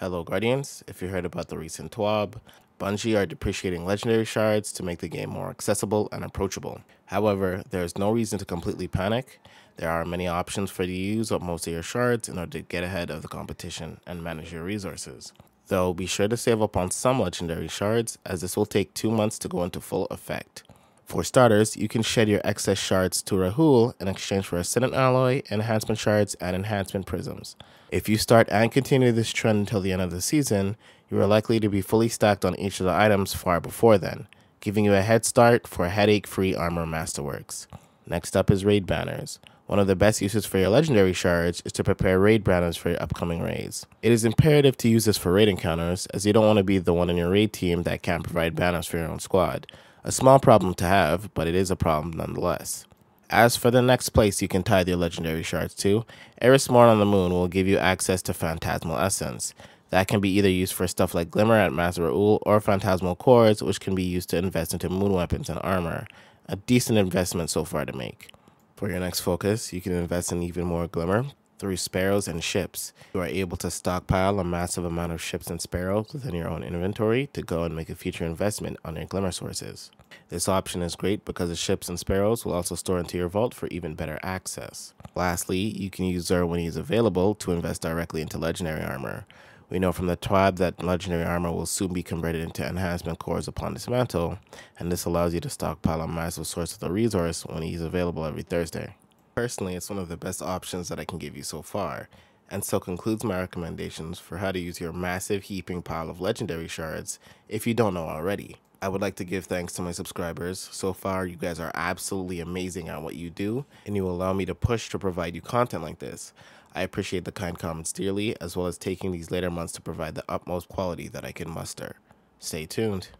Hello Guardians, if you heard about the recent TWAB, Bungie are depreciating legendary shards to make the game more accessible and approachable. However, there is no reason to completely panic. There are many options for you to use up most of your shards in order to get ahead of the competition and manage your resources. Though be sure to save up on some legendary shards as this will take 2 months to go into full effect. For starters, you can shed your excess shards to Rahul in exchange for Ascendant Alloy, Enhancement Shards, and Enhancement Prisms. If you start and continue this trend until the end of the season, you are likely to be fully stacked on each of the items far before then, giving you a head start for headache-free armor masterworks. Next up is Raid Banners. One of the best uses for your legendary shards is to prepare raid banners for your upcoming raids. It is imperative to use this for raid encounters, as you don't want to be the one in your raid team that can't provide banners for your own squad. A small problem to have, but it is a problem nonetheless. As for the next place you can tie the legendary shards to, Eris Morn on the Moon will give you access to Phantasmal Essence. That can be either used for stuff like Glimmer at Master or Phantasmal Cores, which can be used to invest into moon weapons and armor. A decent investment so far to make. For your next focus, you can invest in even more Glimmer, through sparrows and ships. You are able to stockpile a massive amount of ships and sparrows within your own inventory to go and make a future investment on your glimmer sources. This option is great because the ships and sparrows will also store into your vault for even better access. Lastly, you can use Zer when available to invest directly into legendary armor. We know from the tribe that legendary armor will soon be converted into enhancement cores upon dismantle, and this allows you to stockpile a massive source of the resource when he's available every Thursday. Personally, it's one of the best options that I can give you so far, and so concludes my recommendations for how to use your massive heaping pile of legendary shards if you don't know already. I would like to give thanks to my subscribers. So far, you guys are absolutely amazing at what you do, and you allow me to push to provide you content like this. I appreciate the kind comments dearly, as well as taking these later months to provide the utmost quality that I can muster. Stay tuned.